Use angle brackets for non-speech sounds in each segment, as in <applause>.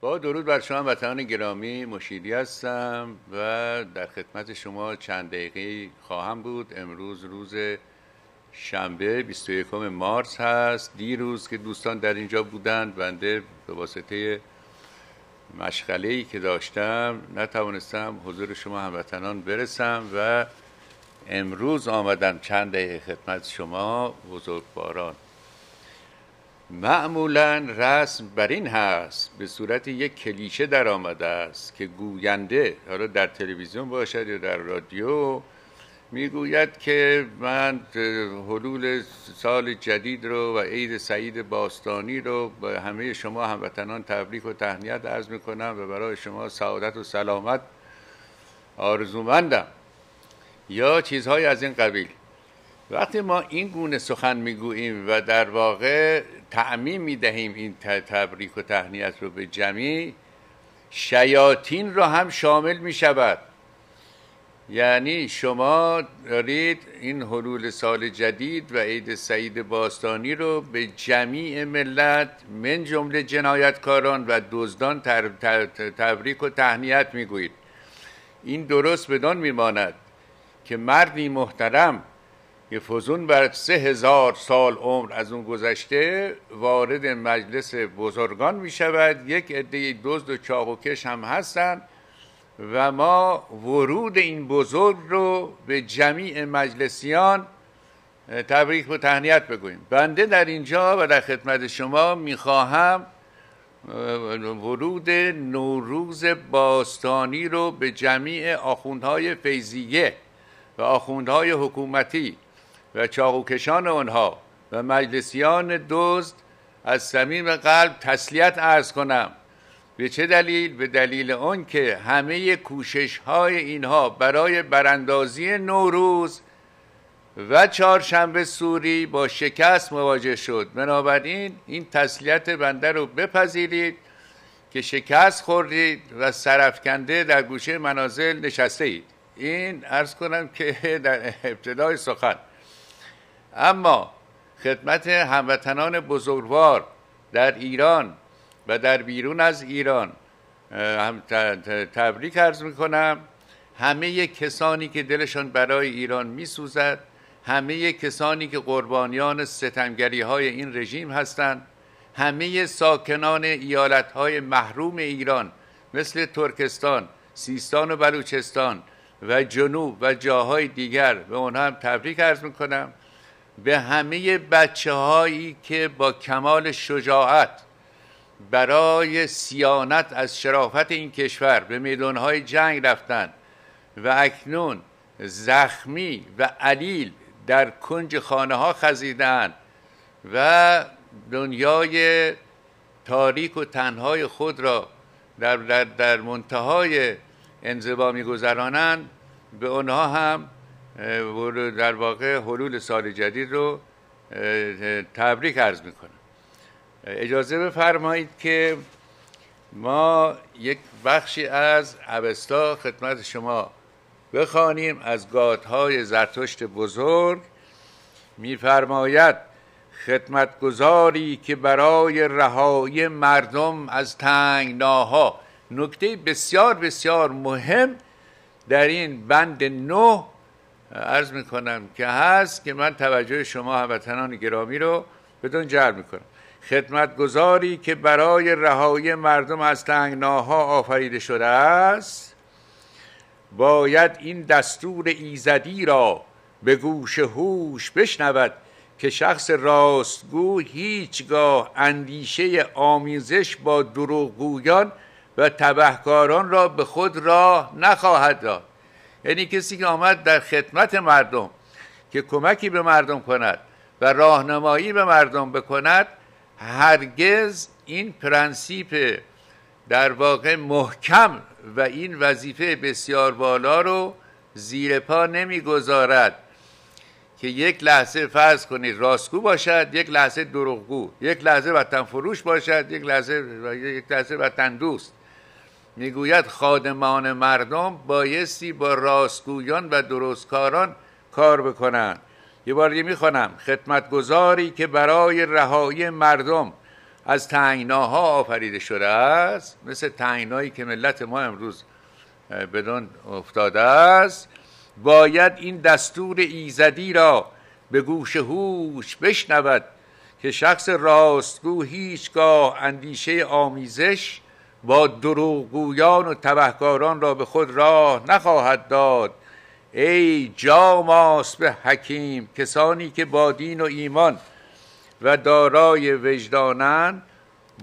با درود بر شما وطنان گرامی مشیری هستم و در خدمت شما چند دقیقه خواهم بود امروز روز شنبه 21 مارس هست دیروز که دوستان در اینجا بودند بنده به واسطه مشغله ای که داشتم نتوانستم حضور شما هموطنان برسم و امروز آمدم چند دقیقه خدمت شما بزرگواران معمولا رسم بر این هست به صورت یک کلیشه در آمده است که گوینده حالا در تلویزیون باشد یا در رادیو میگوید که من حلول سال جدید رو و عید سعید باستانی رو به همه شما هموطنان تبریک و تهنیت عرض میکنم و برای شما سعادت و سلامت آرزومندم یا چیزهای از این قبیل وقتی ما این گونه سخن میگوییم و در واقع تعمیم میدهیم این تبریک و تهنیت رو به جمعی شیاطین را هم شامل میشود یعنی شما دارید این حلول سال جدید و عید سعید باستانی رو به جمیع ملت من جمله جنایتکاران و دزدان تبریک و تهنیت میگویید این درست بدان میماند که مردی محترم که فزون بر سه هزار سال عمر از اون گذشته وارد مجلس بزرگان می شود یک عده دزد و چاق و کش هم هستند و ما ورود این بزرگ رو به جمیع مجلسیان تبریک و تهنیت بگوییم بنده در اینجا و در خدمت شما میخواهم ورود نوروز باستانی رو به جمیع آخوندهای فیزیه و آخوندهای حکومتی و چاقوکشان آنها و مجلسیان دزد از صمیم قلب تسلیت عرض کنم به چه دلیل؟ به دلیل اون که همه کوشش های اینها برای براندازی نوروز و چهارشنبه سوری با شکست مواجه شد بنابراین این تسلیت بنده رو بپذیرید که شکست خوردید و سرفکنده در گوشه منازل نشسته اید این عرض کنم که در ابتدای سخن اما خدمت هموطنان بزرگوار در ایران و در بیرون از ایران هم تبریک عرض میکنم همه کسانی که دلشان برای ایران میسوزد همه کسانی که قربانیان ستمگری های این رژیم هستند همه ساکنان ایالت های محروم ایران مثل ترکستان سیستان و بلوچستان و جنوب و جاهای دیگر به اونها هم تبریک عرض میکنم به همه بچه هایی که با کمال شجاعت برای سیانت از شرافت این کشور به های جنگ رفتند و اکنون زخمی و علیل در کنج خانه ها خزیدند و دنیای تاریک و تنهای خود را در, در, منتهای انزبا میگذرانند به آنها هم در واقع حلول سال جدید رو تبریک عرض کنم اجازه بفرمایید که ما یک بخشی از ابستا خدمت شما بخوانیم از گادهای زرتشت بزرگ میفرماید خدمتگذاری که برای رهایی مردم از تنگناها نکته بسیار بسیار مهم در این بند نه ارز میکنم که هست که من توجه شما هموطنان گرامی رو بدون جلب میکنم گذاری که برای رهایی مردم از تنگناها آفریده شده است باید این دستور ایزدی را به گوش هوش بشنود که شخص راستگو هیچگاه اندیشه آمیزش با دروغگویان و تبهکاران را به خود راه نخواهد داد یعنی کسی که آمد در خدمت مردم که کمکی به مردم کند و راهنمایی به مردم بکند هرگز این پرنسیپ در واقع محکم و این وظیفه بسیار بالا رو زیر پا گذارد که یک لحظه فرض کنید راستگو باشد یک لحظه دروغگو یک لحظه وطن فروش باشد یک لحظه یک لحظه وطن دوست میگوید خادمان مردم بایستی با راستگویان و درستکاران کار بکنند یه بار دیگه میخوانم خدمتگذاری که برای رهایی مردم از تنگناها آفریده شده است مثل تنگنایی که ملت ما امروز بدون افتاده است باید این دستور ایزدی را به گوش هوش بشنود که شخص راستگو هیچگاه اندیشه آمیزش با دروغگویان و تبهکاران را به خود راه نخواهد داد ای جاماس به حکیم کسانی که با دین و ایمان و دارای وجدانند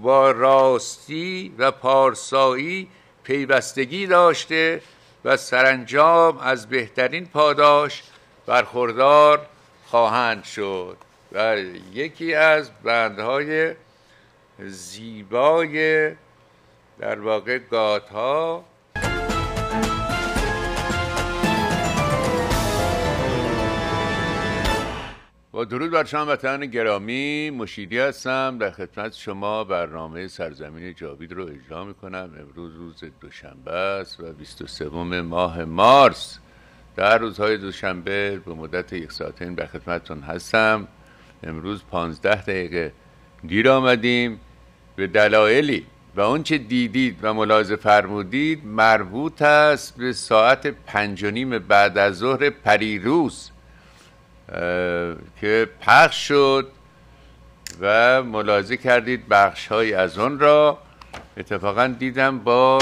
با راستی و پارسایی پیوستگی داشته و سرانجام از بهترین پاداش برخوردار خواهند شد و یکی از بندهای زیبای در واقع ها با درود بر شما وطنان گرامی مشیدی هستم در خدمت شما برنامه سرزمین جاوید رو اجرا میکنم امروز روز دوشنبه است و 23 ماه مارس در روزهای دوشنبه به مدت یک این به خدمتتون هستم امروز 15 دقیقه دیر آمدیم به دلایلی و آنچه دیدید و ملاحظه فرمودید مربوط است به ساعت پنج و نیم بعد از ظهر پریروز که پخش شد و ملاحظه کردید بخش های از آن را اتفاقا دیدم با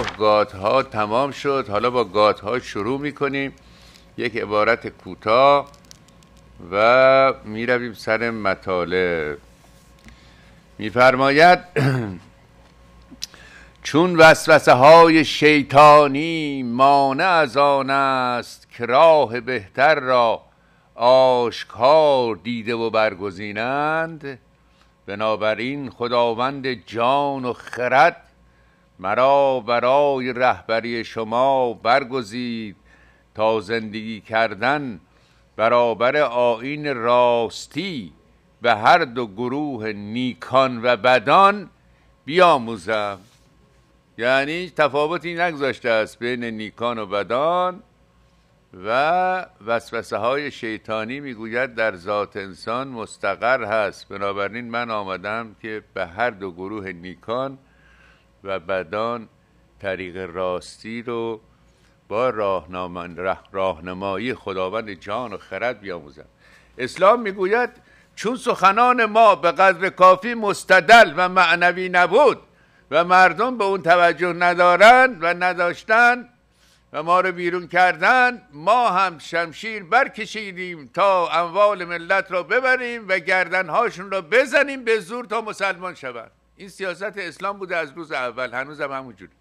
ها تمام شد حالا با ها شروع می کنیم یک عبارت کوتاه و می رویم سر مطالب میفرماید <clears throat> چون وسوسه های شیطانی مانع از آن است که راه بهتر را آشکار دیده و برگزینند بنابراین خداوند جان و خرد مرا برای رهبری شما برگزید تا زندگی کردن برابر آین راستی به هر دو گروه نیکان و بدان بیاموزم یعنی تفاوتی نگذاشته است بین نیکان و بدان و وسوسه های شیطانی میگوید در ذات انسان مستقر هست بنابراین من آمدم که به هر دو گروه نیکان و بدان طریق راستی رو با راهنمایی خداوند جان و خرد بیاموزم اسلام میگوید چون سخنان ما به قدر کافی مستدل و معنوی نبود و مردم به اون توجه ندارند و نداشتن و ما رو بیرون کردن ما هم شمشیر برکشیدیم تا اموال ملت را ببریم و گردنهاشون را بزنیم به زور تا مسلمان شوند این سیاست اسلام بوده از روز اول هنوز هم همونجوری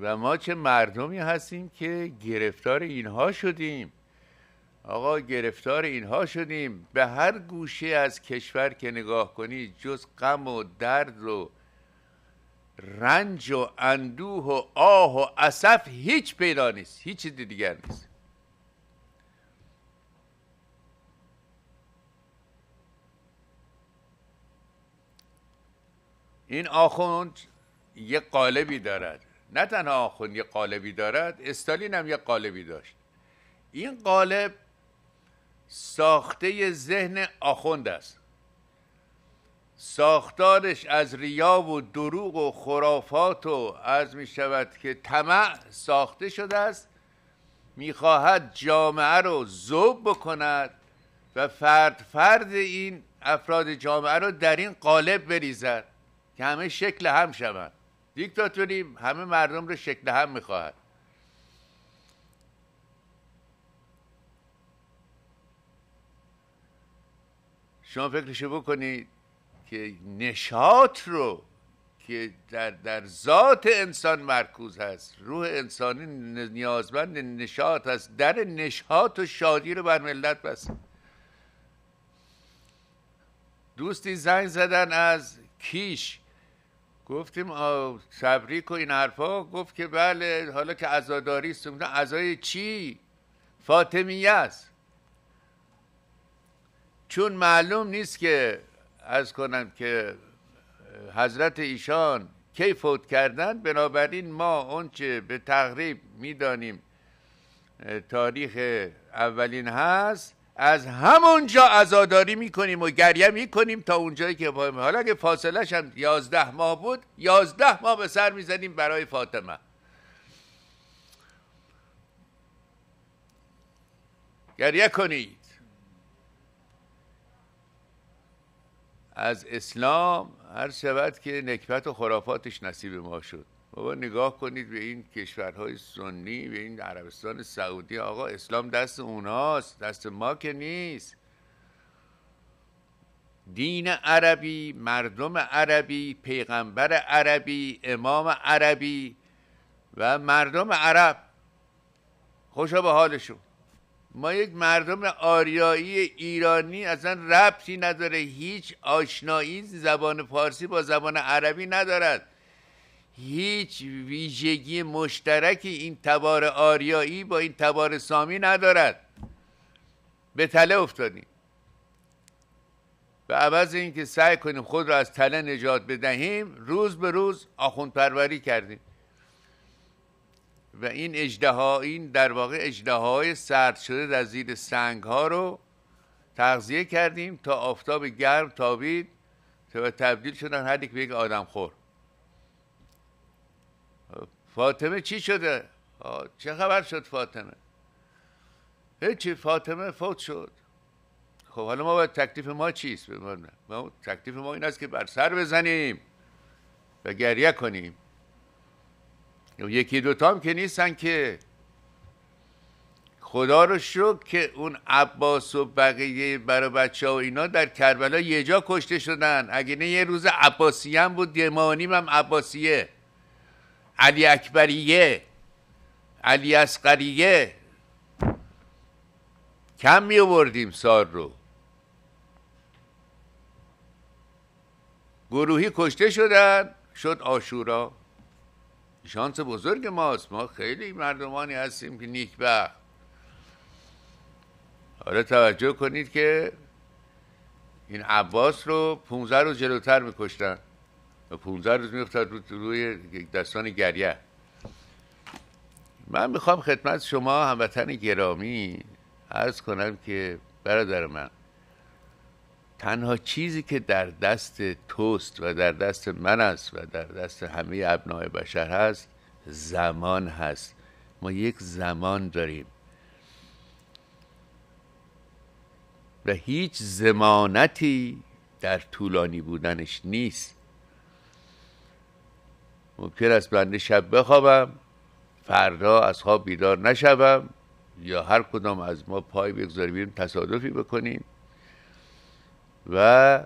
و ما چه مردمی هستیم که گرفتار اینها شدیم آقا گرفتار اینها شدیم به هر گوشه از کشور که نگاه کنی جز غم و درد و رنج و اندوه و آه و اسف هیچ پیدا نیست هیچ چیز دیگر نیست این آخوند یه قالبی دارد نه تنها آخوند یه قالبی دارد استالین هم یه قالبی داشت این قالب ساخته ذهن آخوند است ساختارش از ریا و دروغ و خرافات و عرض می شود که طمع ساخته شده است میخواهد جامعه رو زوب بکند و فرد فرد این افراد جامعه رو در این قالب بریزد که همه شکل هم شوند دیکتاتوری همه مردم رو شکل هم میخواهد شما فکرشو بکنید که نشاط رو که در, در ذات انسان مرکوز هست روح انسانی نیازمند نشاط هست در نشاط و شادی رو بر ملت بس دوستی زنگ زدن از کیش گفتیم تبریک و این حرفا گفت که بله حالا که عزاداری است عزای چی فاطمیه است چون معلوم نیست که از کنم که حضرت ایشان کی فوت کردن بنابراین ما اونچه به تقریب میدانیم تاریخ اولین هست از همونجا ازاداری میکنیم و گریه میکنیم تا اونجایی که بایم حالا اگه فاصلش هم یازده ماه بود یازده ماه به سر میزنیم برای فاطمه گریه کنی از اسلام هر شود که نکبت و خرافاتش نصیب ما شد بابا نگاه کنید به این کشورهای سنی به این عربستان سعودی آقا اسلام دست اوناست دست ما که نیست دین عربی مردم عربی پیغمبر عربی امام عربی و مردم عرب خوشا به حالشون ما یک مردم آریایی ایرانی اصلا ربطی نداره هیچ آشنایی زبان فارسی با زبان عربی ندارد هیچ ویژگی مشترکی این تبار آریایی با این تبار سامی ندارد به تله افتادیم به عوض اینکه سعی کنیم خود را از تله نجات بدهیم روز به روز آخوند پروری کردیم و این اجده این در واقع اجده های سرد شده در زیر سنگ ها رو تغذیه کردیم تا آفتاب گرم تابید و تبدیل شدن هر یک به یک آدم خور فاطمه چی شده؟ چه خبر شد فاطمه؟ هیچی فاطمه فوت شد خب حالا ما باید تکلیف ما چیست؟ ما تکلیف ما این است که بر سر بزنیم و گریه کنیم یکی دوتا هم که نیستن که خدا رو شکر که اون عباس و بقیه برای بچه ها و اینا در کربلا یه جا کشته شدن اگه نه یه روز عباسی هم بود دمانیم هم عباسیه علی اکبریه علی اسقریه کم می آوردیم سال رو گروهی کشته شدن شد آشورا شانس بزرگ ماست ما خیلی مردمانی هستیم که نیک نیکبخت حالا توجه کنید که این عباس رو 15 روز جلوتر میکشتن و 15 روز میفتد رو روی دستان گریه من میخوام خدمت شما هموطن گرامی عرض کنم که برادر من تنها چیزی که در دست توست و در دست من است و در دست همه ابنای بشر هست زمان هست ما یک زمان داریم و هیچ زمانتی در طولانی بودنش نیست ممکن است بنده شب بخوابم فردا از خواب بیدار نشوم یا هر کدام از ما پای بگذاریم تصادفی بکنیم و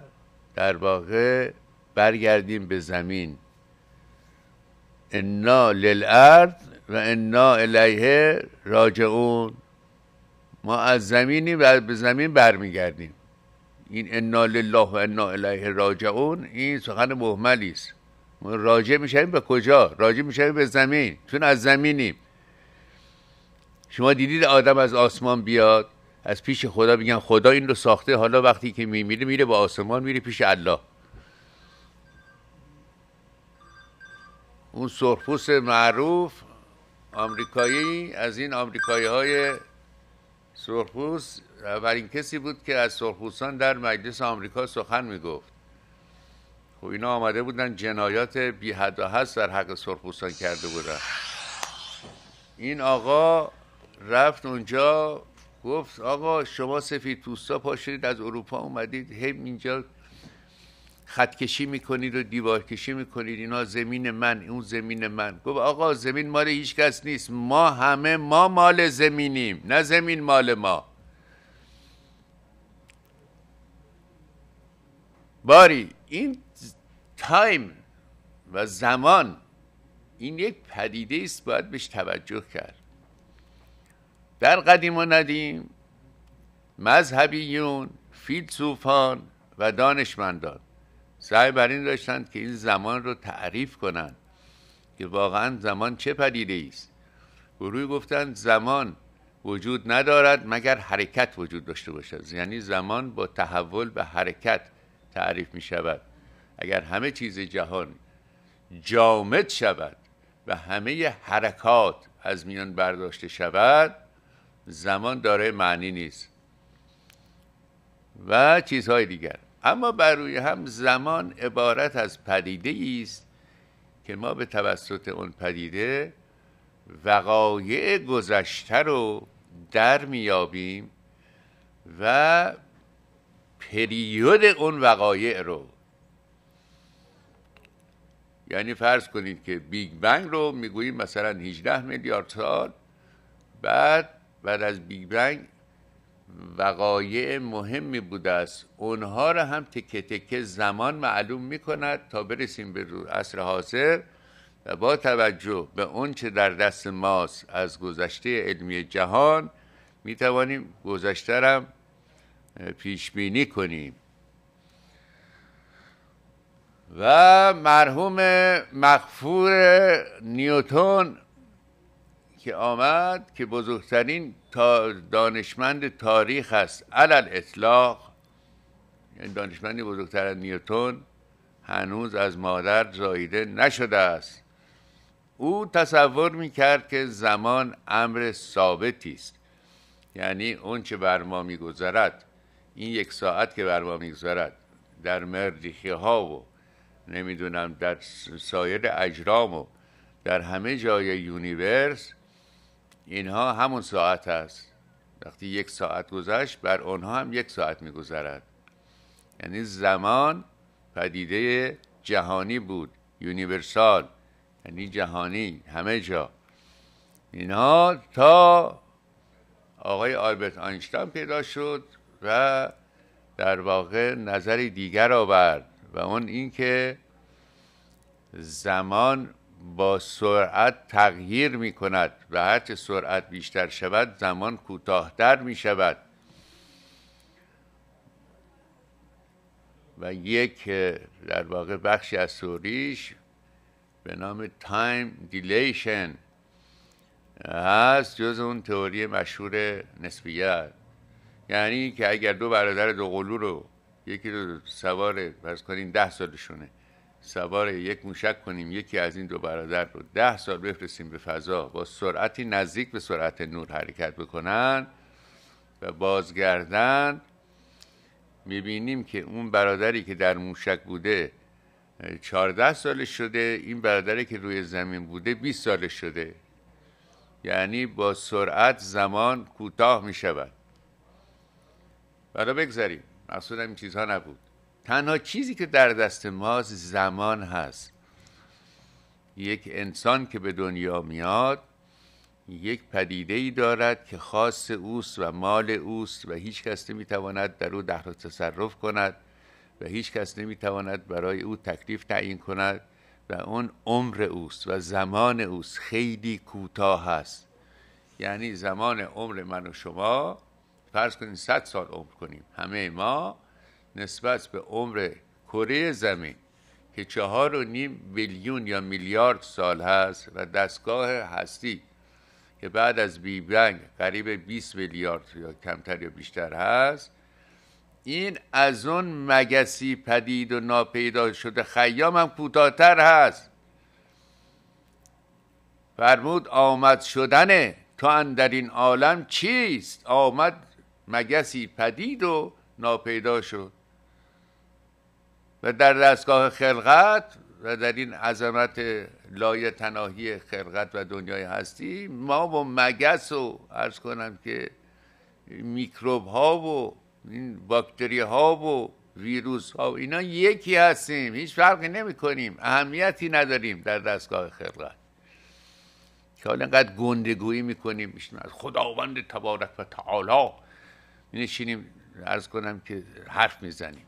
در واقع برگردیم به زمین انا للارض و انا الیه راجعون ما از زمینی و به زمین برمیگردیم این انا لله و انا الیه راجعون این سخن مهملی است ما راجع میشیم به کجا راجع میشیم به زمین چون از زمینیم شما دیدید آدم از آسمان بیاد از پیش خدا میگن خدا این رو ساخته حالا وقتی که میمیره میره با آسمان میره پیش الله اون سرخپوست معروف آمریکایی از این آمریکایی های سرخپوست اولین کسی بود که از سرخپوستان در مجلس آمریکا سخن میگفت خب اینا آمده بودن جنایات بی حد و در حق سرخپوستان کرده بودن این آقا رفت اونجا گفت آقا شما سفید پوستا پاشید از اروپا اومدید هم اینجا کشی میکنید و دیوار کشی میکنید اینا زمین من اون زمین من گفت آقا زمین مال هیچ کس نیست ما همه ما مال زمینیم نه زمین مال ما باری این تایم و زمان این یک پدیده است باید بهش توجه کرد در قدیم و ندیم مذهبیون فیلسوفان و دانشمندان سعی بر این داشتند که این زمان رو تعریف کنند که واقعا زمان چه پدیده است گروهی گفتند زمان وجود ندارد مگر حرکت وجود داشته باشد یعنی زمان با تحول به حرکت تعریف می شود اگر همه چیز جهان جامد شود و همه حرکات از میان برداشته شود زمان داره معنی نیست و چیزهای دیگر اما بر روی هم زمان عبارت از پدیده است که ما به توسط اون پدیده وقایع گذشته رو در میابیم و پریود اون وقایع رو یعنی فرض کنید که بیگ بنگ رو میگوییم مثلا 18 میلیارد سال بعد بعد از بیگ بنگ وقایع مهمی بوده است اونها را هم تکه تکه زمان معلوم می کند تا برسیم به عصر حاضر و با توجه به اونچه در دست ماست از گذشته علمی جهان می توانیم گذشته را پیش بینی کنیم و مرحوم مغفور نیوتون که آمد که بزرگترین تا دانشمند تاریخ است علل اطلاق یعنی دانشمندی بزرگتر از نیوتون هنوز از مادر زاییده نشده است او تصور میکرد که زمان امر ثابتی است یعنی اون چه بر ما میگذرد این یک ساعت که بر ما میگذرد در مردیخی ها و نمیدونم در سایر اجرام و در همه جای یونیورس اینها همون ساعت است وقتی یک ساعت گذشت بر آنها هم یک ساعت میگذرد یعنی زمان پدیده جهانی بود یونیورسال یعنی جهانی همه جا اینها تا آقای آلبرت آینشتاین پیدا شد و در واقع نظری دیگر آورد و اون اینکه زمان با سرعت تغییر می کند و هرچه سرعت بیشتر شود زمان کوتاهتر می شود و یک در واقع بخشی از سوریش به نام تایم دیلیشن هست جز اون تئوری مشهور نسبیت یعنی که اگر دو برادر دو قلو رو یکی رو سوار پس کنین ده سالشونه سوار یک موشک کنیم یکی از این دو برادر رو ده سال بفرستیم به فضا با سرعتی نزدیک به سرعت نور حرکت بکنن و بازگردن میبینیم که اون برادری که در موشک بوده 14 سال شده این برادری که روی زمین بوده 20 سال شده یعنی با سرعت زمان کوتاه می شود بگذریم بگذاریم مقصودم این چیزها نبود تنها چیزی که در دست ماست زمان هست یک انسان که به دنیا میاد یک پدیده ای دارد که خاص اوست و مال اوست و هیچ کس نمیتواند در او دخل تصرف کند و هیچ کس نمیتواند برای او تکلیف تعیین کند و اون عمر اوست و زمان اوست خیلی کوتاه هست یعنی زمان عمر من و شما فرض کنید 100 سال عمر کنیم همه ما نسبت به عمر کره زمین که چهار و نیم بیلیون یا میلیارد سال هست و دستگاه هستی که بعد از بی بنگ قریب 20 میلیارد یا کمتر یا بیشتر هست این از اون مگسی پدید و ناپیدا شده خیام هم کوتاهتر هست فرمود آمد شدنه تو در این عالم چیست آمد مگسی پدید و ناپیدا شد و در دستگاه خلقت و در این عظمت لای تناهی خلقت و دنیای هستی ما با مگس و ارز کنم که میکروب ها و این باکتری ها و ویروس ها اینا یکی هستیم هیچ فرقی نمی کنیم اهمیتی نداریم در دستگاه خلقت که حالا اینقدر گندگویی میکنیم از خداوند تبارک و تعالی نشینیم ارز کنم که حرف میزنیم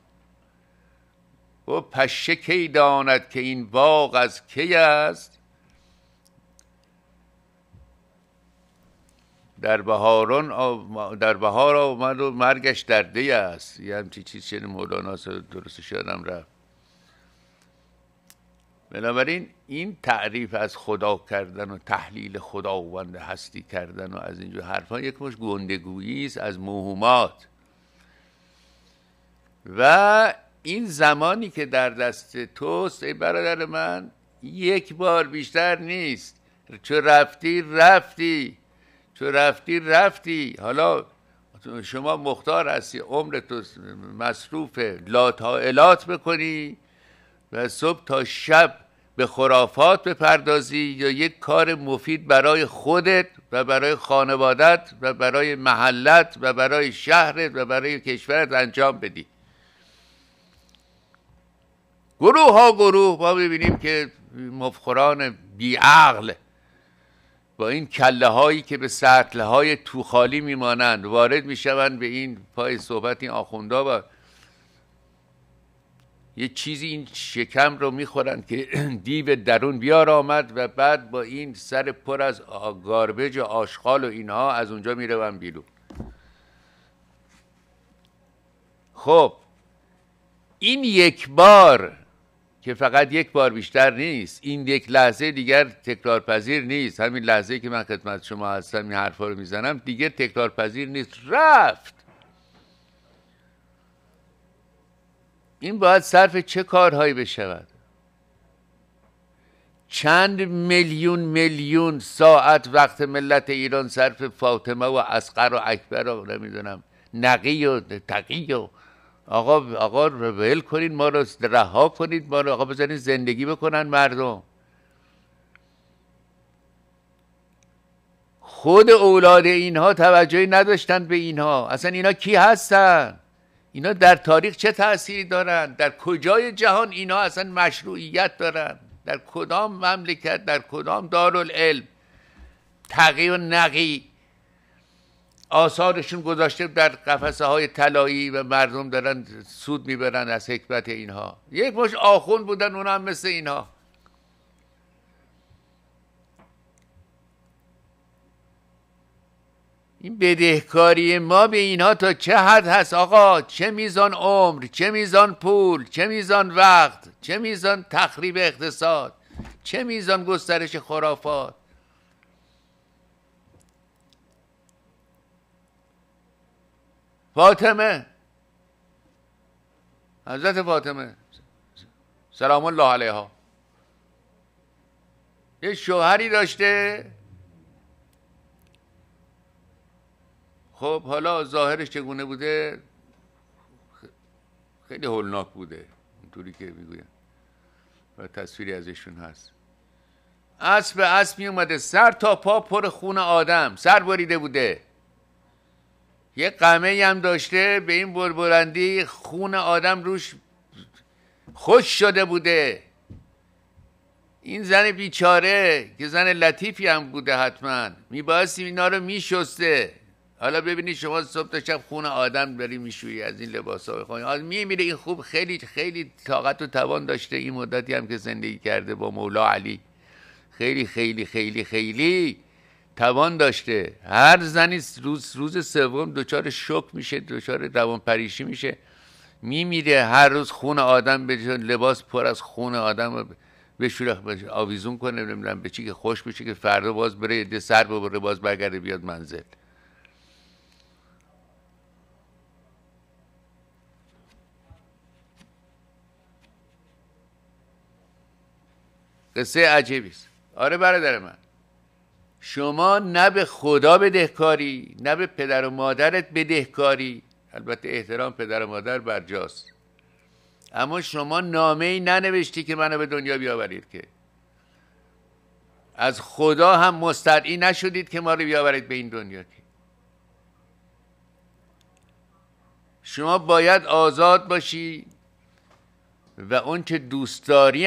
و پشه کی داند که این باغ از کی است در بهاران در بهار آمد و مرگش در دی است یه همچی چیز چنین مولانا درستش شدم رفت بنابراین این تعریف از خدا کردن و تحلیل خداوند هستی کردن و از اینجور حرفا یک مش گندگویی است از موهومات و این زمانی که در دست توست ای برادر من یک بار بیشتر نیست چو رفتی رفتی چو رفتی رفتی حالا شما مختار هستی عمر تو مصروف لا تا الات بکنی و صبح تا شب به خرافات بپردازی یا یک کار مفید برای خودت و برای خانوادت و برای محلت و برای شهرت و برای کشورت انجام بدی گروه ها گروه ما ببینیم که مفخران بیعقل با این کله هایی که به سطل های توخالی میمانند وارد میشوند به این پای صحبت این آخوندا و یه چیزی این شکم رو میخورند که <clears throat> دیو درون بیار آمد و بعد با این سر پر از گاربج و آشغال و اینها از اونجا میروند بیرون خب این یک بار که فقط یک بار بیشتر نیست این یک لحظه دیگر تکرار پذیر نیست همین لحظه که من خدمت شما هستم این حرفا رو میزنم دیگه تکرار پذیر نیست رفت این باید صرف چه کارهایی بشود چند میلیون میلیون ساعت وقت ملت ایران صرف فاطمه و اسقر و اکبر و نمیدونم نقی و تقی و آقا آقا ول کنین ما رو رها کنید ما رو آقا بزنین زندگی بکنن مردم خود اولاد اینها توجهی نداشتن به اینها اصلا اینا کی هستن اینا در تاریخ چه تأثیری دارن در کجای جهان اینا اصلا مشروعیت دارن در کدام مملکت در کدام دارالعلم تقی و نقی آثارشون گذاشته در قفسه های طلایی و مردم دارن سود میبرن از حکمت اینها یک مش آخوند بودن اونا هم مثل اینها این بدهکاری ما به اینها تا چه حد هست آقا چه میزان عمر چه میزان پول چه میزان وقت چه میزان تخریب اقتصاد چه میزان گسترش خرافات فاطمه حضرت فاطمه سلام الله علیها یه شوهری داشته خب حالا ظاهرش چگونه بوده خیلی هولناک بوده اونطوری که میگویم و تصویری ازشون هست اسب اسب میومده سر تا پا پر خون آدم سر بریده بوده یه قمه هم داشته به این بربرندی خون آدم روش خوش شده بوده این زن بیچاره که زن لطیفی هم بوده حتما میبایستی اینا رو میشسته حالا ببینید شما صبح تا شب خون آدم داری میشویی از این لباس ها بخونی میمیره این خوب خیلی خیلی طاقت و توان داشته این مدتی هم که زندگی کرده با مولا علی خیلی خیلی خیلی خیلی توان داشته هر زنی روز روز سوم دچار شک میشه دچار روان پریشی میشه میمیره هر روز خون آدم به لباس پر از خون آدم به شوره آویزون کنه نمیدونم به چی که خوش بشه که فردا باز بره ده سر ببره باز برگرده بیاد منزل قصه عجیبی آره برادر من شما نه به خدا بدهکاری نه به پدر و مادرت بدهکاری البته احترام پدر و مادر برجاست اما شما نامه ای ننوشتی که منو به دنیا بیاورید که از خدا هم مستدعی نشدید که ما رو بیاورید به این دنیا که شما باید آزاد باشی و اون که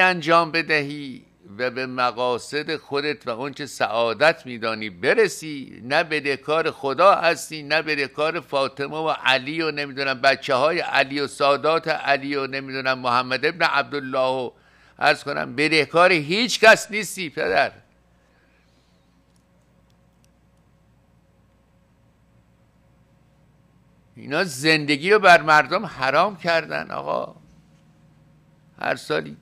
انجام بدهی و به مقاصد خودت و اونچه سعادت میدانی برسی نه کار خدا هستی نه کار فاطمه و علی و نمیدونم بچه های علی و سادات علی و نمیدونم محمد ابن عبدالله و ارز کنم کار هیچ کس نیستی پدر اینا زندگی رو بر مردم حرام کردن آقا هر سالی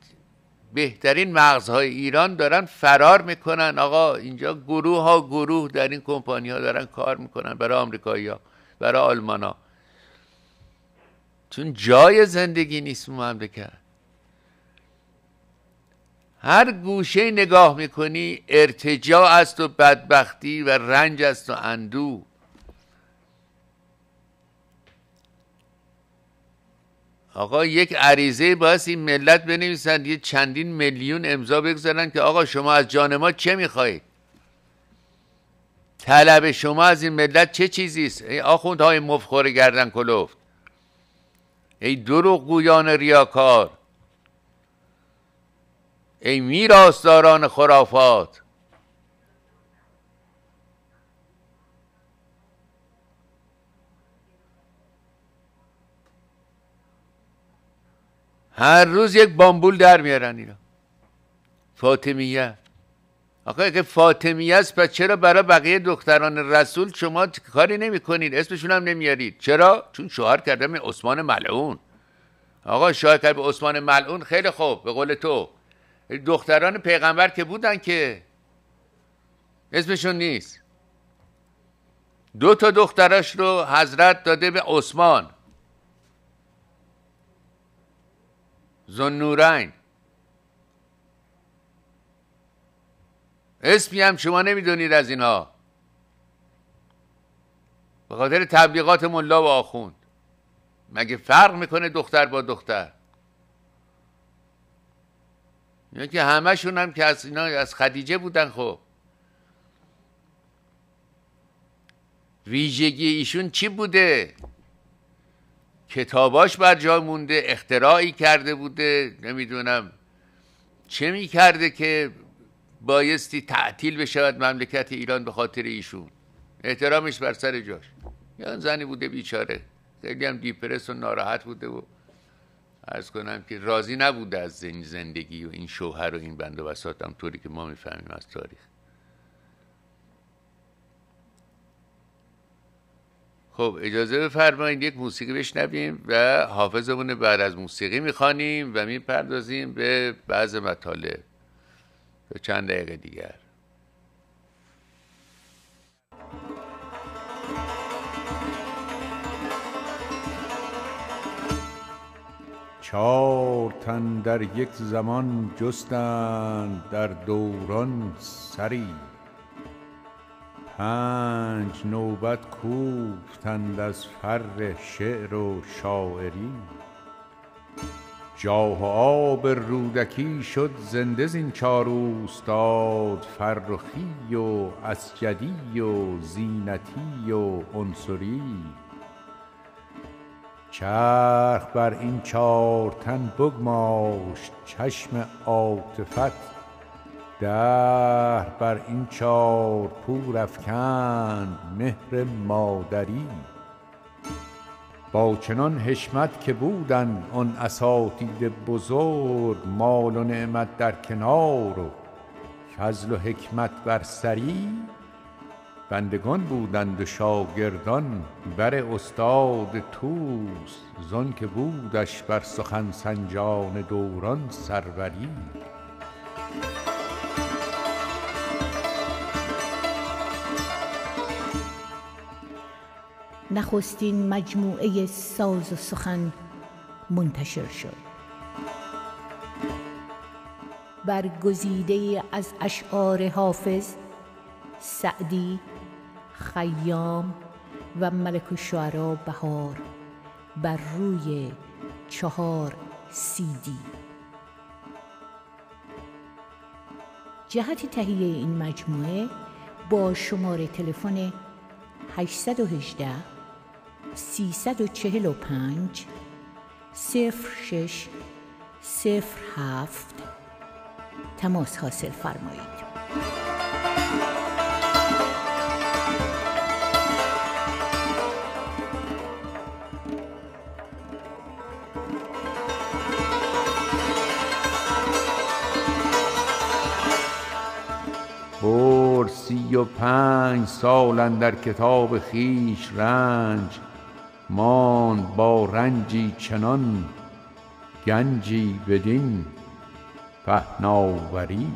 بهترین مغزهای ایران دارن فرار میکنن آقا اینجا گروه ها گروه در این کمپانی ها دارن کار میکنن برای آمریکایی ها برای آلمان ها چون جای زندگی نیست مملکت هر گوشه نگاه میکنی ارتجاع است و بدبختی و رنج است و اندوه آقا یک عریضه باید این ملت بنویسند یه چندین میلیون امضا بگذارن که آقا شما از جان ما چه میخواهید طلب شما از این ملت چه چیزی است ای آخوندهای مفخور گردن کلفت ای گویان ریاکار ای میراثداران خرافات هر روز یک بامبول در میارن اینا فاطمیه آقا اگه فاطمیه است پس چرا برای بقیه دختران رسول شما کاری نمی کنید اسمشون هم نمیارید چرا؟ چون شوهر کردم به عثمان ملعون آقا شوهر کرد به عثمان ملعون خیلی خوب به قول تو دختران پیغمبر که بودن که اسمشون نیست دو تا دختراش رو حضرت داده به عثمان زنورین اسمی هم شما نمیدونید از اینها به خاطر تبلیغات ملا و آخوند مگه فرق میکنه دختر با دختر یا که همهشون هم که از اینا از خدیجه بودن خب ویژگی ایشون چی بوده کتاباش بر جا مونده اختراعی کرده بوده نمیدونم چه میکرده که بایستی تعطیل بشود مملکت ایران به خاطر ایشون احترامش بر سر جاش یا زنی بوده بیچاره خیلی هم دیپرس و ناراحت بوده و از کنم که راضی نبوده از زندگی و این شوهر و این بند و هم طوری که ما میفهمیم از تاریخ خب اجازه بفرمایید یک موسیقی بشنویم و حافظمون بعد از موسیقی میخوانیم و میپردازیم به بعض مطالب به چند دقیقه دیگر چهار تن در یک زمان جستند در دوران سری پنج نوبت کوفتند از فر شعر و شاعری جاه و آب رودکی شد زنده زین چار اوستاد فرخی و اسجدی و زینتی و عنصری چرخ بر این چار تن بگماشت چشم عاطفت دهر بر این چار پور افکند مهر مادری با چنان حشمت که بودن آن اساتید بزرگ مال و نعمت در کنار و فضل و حکمت بر سری بندگان بودند و شاگردان بر استاد توس زن که بودش بر سخن سنجان دوران سروری نخستین مجموعه ساز و سخن منتشر شد برگزیده از اشعار حافظ سعدی خیام و ملک شعرا بهار بر روی چهار سیدی جهت تهیه این مجموعه با شماره تلفن 818 345 06 07 تماس حاصل فرمایید. پر سی و پنج سال در کتاب خیش رنج مان با رنجی چنان گنجی بدین پهناوری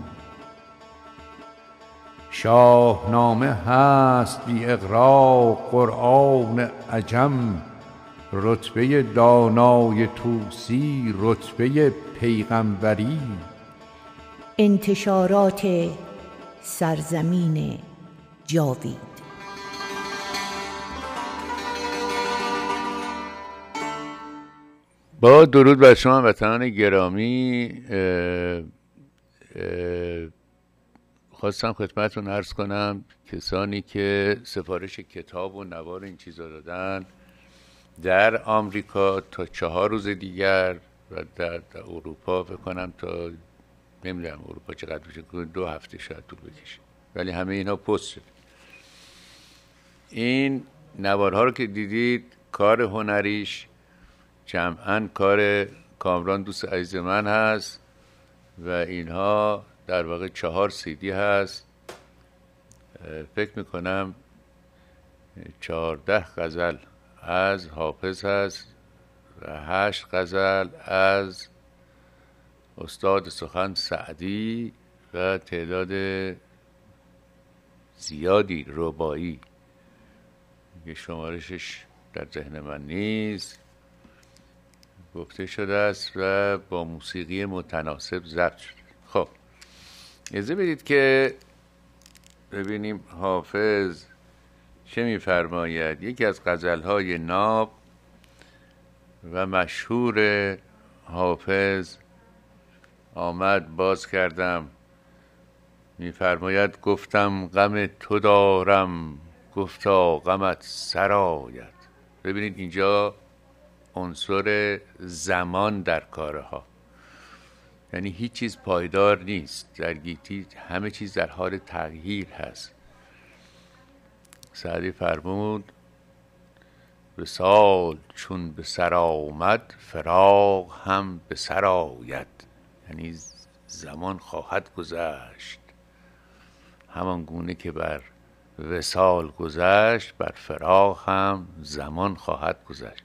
شاهنامه هست بی اقراق قرآن عجم رتبه دانای توسی رتبه پیغمبری انتشارات سرزمین جاوید با درود بر شما وطنان گرامی خواستم خدمتتون عرض کنم کسانی که سفارش کتاب و نوار این چیزا دادن در آمریکا تا چهار روز دیگر و در, در اروپا بکنم تا نمیدونم اروپا چقدر میشه دو هفته شاید طول بکشه ولی همه اینا پست شد این نوارها رو که دیدید کار هنریش جمعا کار کامران دوست عزیز من هست و اینها در واقع چهار سیدی هست فکر میکنم چهارده غزل از حافظ هست و هشت غزل از استاد سخن سعدی و تعداد زیادی ربایی که شمارشش در ذهن من نیست گفته شده است و با موسیقی متناسب ضبط شده خب اجازه بدید که ببینیم حافظ چه میفرماید یکی از غزلهای ناب و مشهور حافظ آمد باز کردم میفرماید گفتم غم تو دارم گفتا غمت سرایت ببینید اینجا عنصر زمان در کارها یعنی هیچ چیز پایدار نیست در گیتی همه چیز در حال تغییر هست سعدی فرمود به سال چون به سر آمد فراغ هم به سر آید یعنی زمان خواهد گذشت همان گونه که بر وسال گذشت بر فراغ هم زمان خواهد گذشت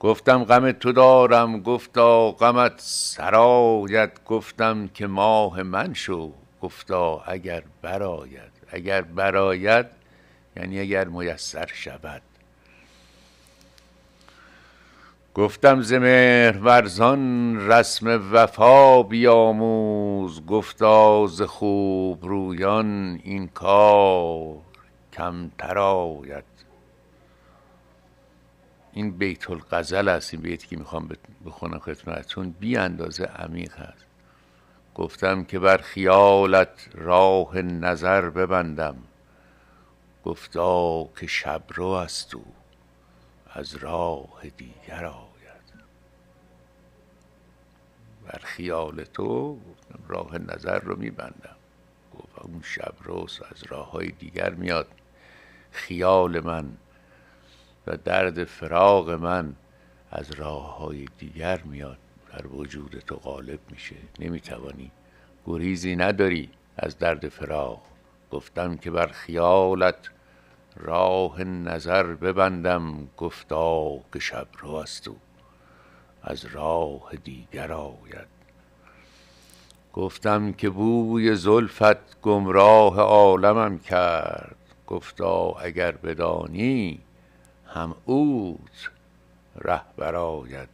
گفتم غم تو دارم گفتا غمت سرایت گفتم که ماه من شو گفتا اگر براید اگر براید یعنی اگر میسر شود گفتم ز ورزان رسم وفا بیاموز گفتا ز خوب رویان این کار کم آید این بیت القزل است این بیتی که میخوام بخونم خدمتتون بی اندازه عمیق هست گفتم که بر خیالت راه نظر ببندم گفتا که شب رو است از راه دیگر آید بر خیال تو راه نظر رو میبندم گفت اون شب از راه های دیگر میاد خیال من و درد فراغ من از راه های دیگر میاد در وجود تو غالب میشه نمیتوانی گریزی نداری از درد فراغ گفتم که بر خیالت راه نظر ببندم گفتا که شب رو از راه دیگر آید گفتم که بوی زلفت گمراه عالمم کرد گفتا اگر بدانی هم اوت رهبر آید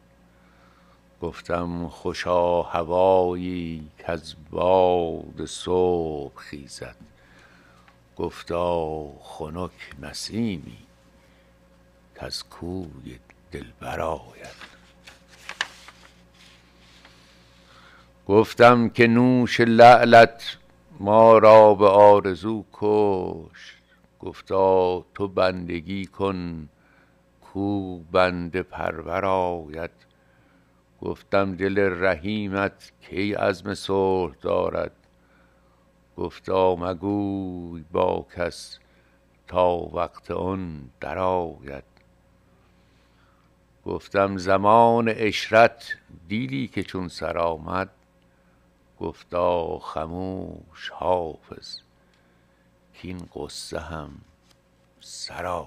گفتم خوشا هوایی کز باد صبح خیزد گفتا خنک نسیمی کز کوی دلبر آید گفتم که نوش لعلت ما را به آرزو کشت گفتا تو بندگی کن کو بنده پرور آید گفتم دل رحیمت کی عزم صلح دارد گفتا مگوی با کس تا وقت آن درآید گفتم زمان اشرت دیدی که چون سر آمد گفتا خموش حافظ این قصه هم سر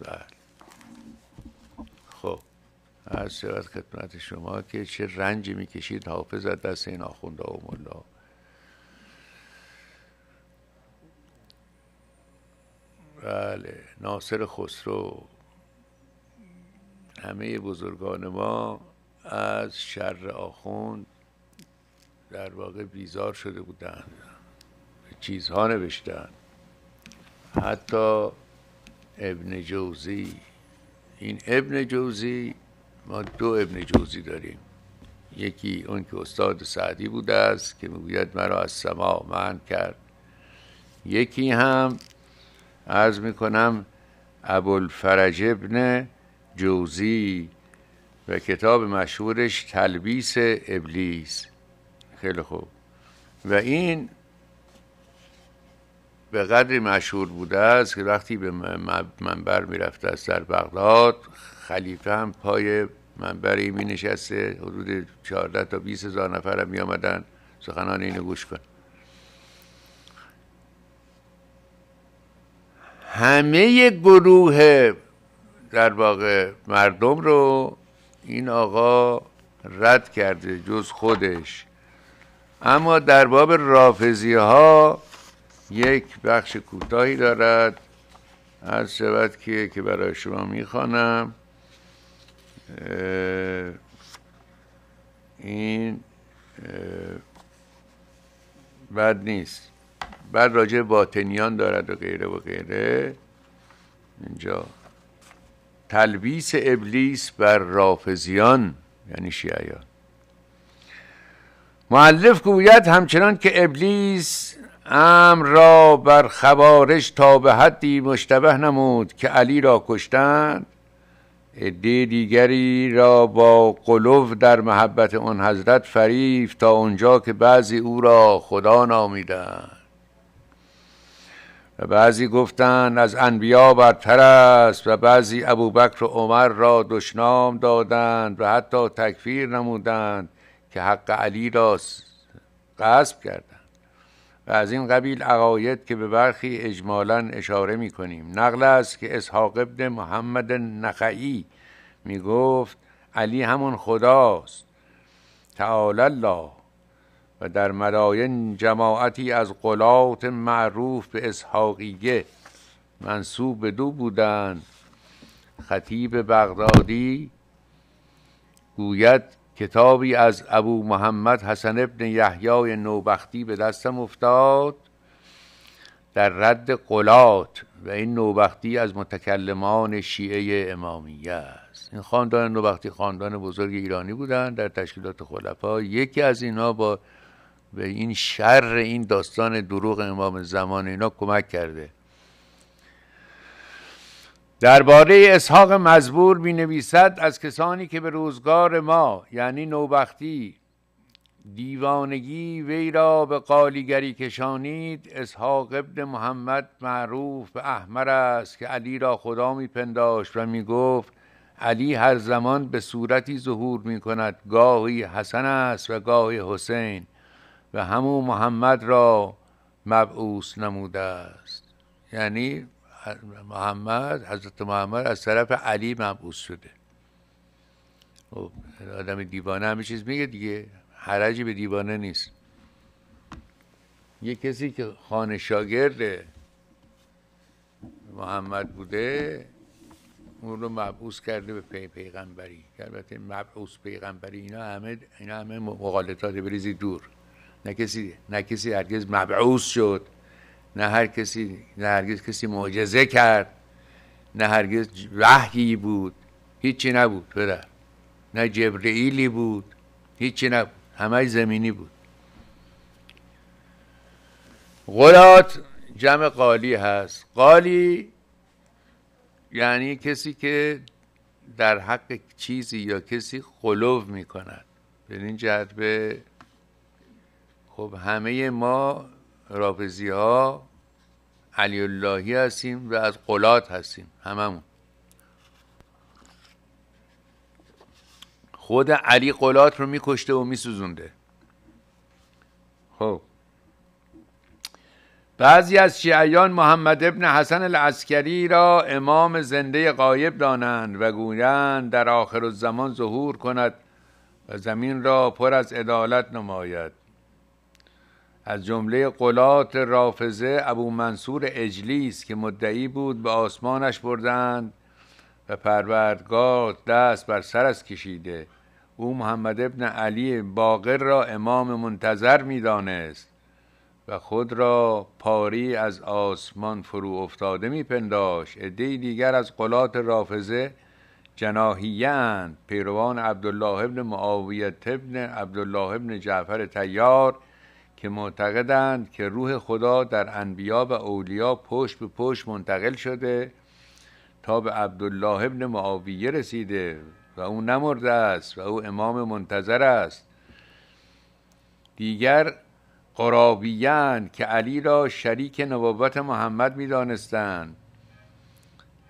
بله خب از شود خدمت شما که چه رنجی میکشید حافظ از دست این آخونده و ملا بله ناصر خسرو همه بزرگان ما از شر آخوند در واقع بیزار شده بودند چیزها نوشتند حتی ابن جوزی این ابن جوزی ما دو ابن جوزی داریم یکی اون که استاد سعدی بوده است که میگوید مرا از سما من کرد یکی هم عرض میکنم ابوالفرج ابن جوزی و کتاب مشهورش تلبیس ابلیس خیلی خوب و این به قدری مشهور بوده است که وقتی به منبر میرفته است در بغداد خلیفه هم پای منبر می نشسته حدود 14 تا 20 هزار نفر هم می آمدن سخنان اینو گوش کن همه گروه در واقع مردم رو این آقا رد کرده جز خودش اما در باب رافزی ها یک بخش کوتاهی دارد از شود که که برای شما میخوانم این بد نیست بعد راجع باطنیان دارد و غیره و غیره اینجا تلبیس ابلیس بر رافزیان یعنی شیعیان معلف گوید همچنان که ابلیس امر را بر خوارش تا به حدی مشتبه نمود که علی را کشتند عده دیگری را با قلوف در محبت آن حضرت فریف تا اونجا که بعضی او را خدا نامیدند و بعضی گفتند از انبیا برتر است و بعضی ابوبکر و عمر را دشنام دادند و حتی تکفیر نمودند که حق علی را قصب کردند و از این قبیل عقاید که به برخی اجمالا اشاره می کنیم نقل است که اسحاق ابن محمد نخعی می گفت علی همون خداست تعالی الله و در مداین جماعتی از قلات معروف به اسحاقیه منصوب به دو بودند خطیب بغدادی گوید کتابی از ابو محمد حسن ابن یحیای نوبختی به دستم افتاد در رد قلات و این نوبختی از متکلمان شیعه امامیه است این خاندان نوبختی خاندان بزرگ ایرانی بودند در تشکیلات خلفا یکی از اینها با به این شر این داستان دروغ امام زمان اینا کمک کرده درباره اسحاق مزبور می نویسد از کسانی که به روزگار ما یعنی نوبختی دیوانگی وی را به قالیگری کشانید اسحاق ابن محمد معروف به احمر است که علی را خدا میپنداشت و میگفت علی هر زمان به صورتی ظهور می کند گاهی حسن است و گاهی حسین و همو محمد را مبعوث نموده است یعنی محمد حضرت محمد از طرف علی مبعوث شده خب آدم دیوانه همه چیز میگه دیگه حرجی به دیوانه نیست یه کسی که خانه شاگرد محمد بوده اون رو مبعوث کرده به پی پیغمبری البته مبعوث پیغمبری اینا همه اینا همه مقالطات بریزی دور نه کسی نه کسی هرگز مبعوث شد نه هر کسی نه هرگز کسی معجزه کرد نه هرگز وحیی بود هیچی نبود پدر نه جبرئیلی بود هیچی نبود همه زمینی بود غلات جمع قالی هست قالی یعنی کسی که در حق چیزی یا کسی خلوف می کند به این جهت به خب همه ما رافزی ها علی اللهی هستیم و از قلات هستیم هممون خود علی قلات رو میکشته و میسوزونده خب بعضی از شیعیان محمد ابن حسن العسکری را امام زنده قایب دانند و گویند در آخر الزمان ظهور کند و زمین را پر از عدالت نماید از جمله قلات رافزه ابو منصور اجلیس که مدعی بود به آسمانش بردند و پروردگار دست بر از کشیده او محمد ابن علی باقر را امام منتظر میدانست و خود را پاری از آسمان فرو افتاده میپنداش عدهای دیگر از قلات رافزه جناهیه پیروان عبدالله ابن معاویت ابن عبدالله ابن جعفر تیار که معتقدند که روح خدا در انبیا و اولیا پشت به پشت منتقل شده تا به عبدالله ابن معاویه رسیده و او نمرده است و او امام منتظر است دیگر قرابیان که علی را شریک نبوت محمد دانستند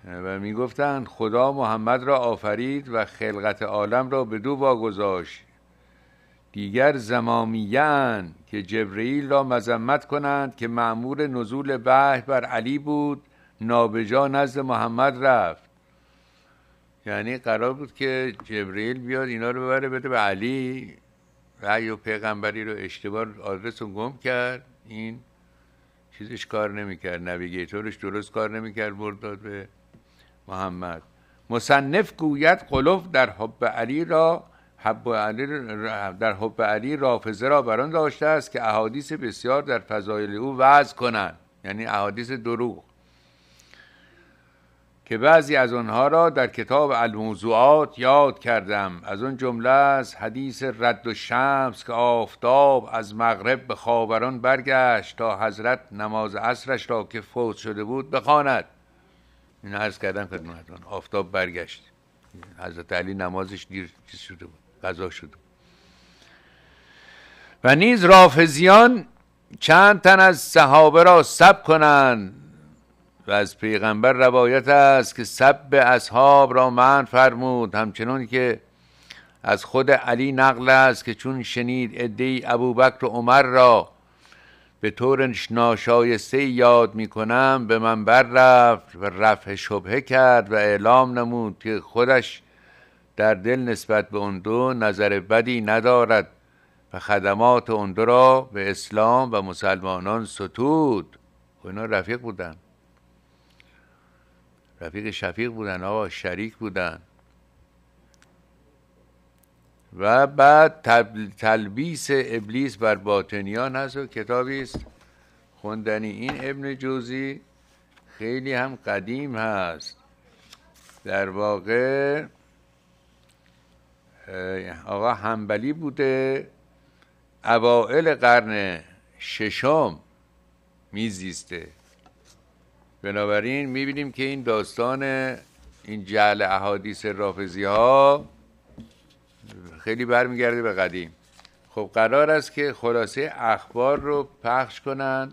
و میگفتند خدا محمد را آفرید و خلقت عالم را به دو واگذاشت دیگر زمامیان که جبرئیل را مذمت کنند که معمور نزول وحی بر علی بود نابجا نزد محمد رفت یعنی قرار بود که جبرئیل بیاد اینا رو ببره بده به علی رأی و پیغمبری رو اشتباه آدرس رو گم کرد این چیزش کار نمیکرد نویگیتورش درست کار نمیکرد برد داد به محمد مصنف گوید قلوف در حب علی را حب علی در حب علی رافزه را بران داشته است که احادیث بسیار در فضایل او وضع کنند یعنی احادیث دروغ که بعضی از آنها را در کتاب الموضوعات یاد کردم از اون جمله است حدیث رد و شمس که آفتاب از مغرب به خاوران برگشت تا حضرت نماز عصرش را که فوت شده بود بخواند این عرض کردم خدمتتون آفتاب برگشت حضرت علی نمازش دیر چیز شده بود قضا شد. و نیز رافزیان چند تن از صحابه را سب کنند و از پیغمبر روایت است که سب به اصحاب را من فرمود همچنان که از خود علی نقل است که چون شنید ادهی ابوبکر و عمر را به طور ناشایسته یاد می کنم به منبر رفت و رفع شبهه کرد و اعلام نمود که خودش در دل نسبت به اون دو نظر بدی ندارد و خدمات اون دو را به اسلام و مسلمانان ستود و اینا رفیق بودن رفیق شفیق بودن آقا شریک بودن و بعد تلبیس ابلیس بر باطنیان هست و کتابی است خوندنی این ابن جوزی خیلی هم قدیم هست در واقع آقا همبلی بوده اوائل قرن ششم میزیسته بنابراین میبینیم که این داستان این جعل احادیث رافزی ها خیلی برمیگرده به قدیم خب قرار است که خلاصه اخبار رو پخش کنند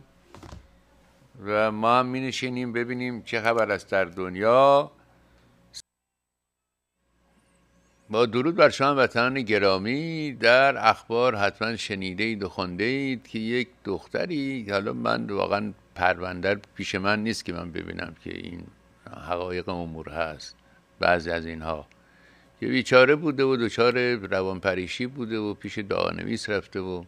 و ما هم می ببینیم چه خبر است در دنیا با درود بر شما وطنان گرامی در اخبار حتما شنیده اید و خونده اید که یک دختری حالا من واقعا پرونده پیش من نیست که من ببینم که این حقایق امور هست بعضی از اینها که بیچاره بوده و دچار روانپریشی بوده و پیش دانویس رفته و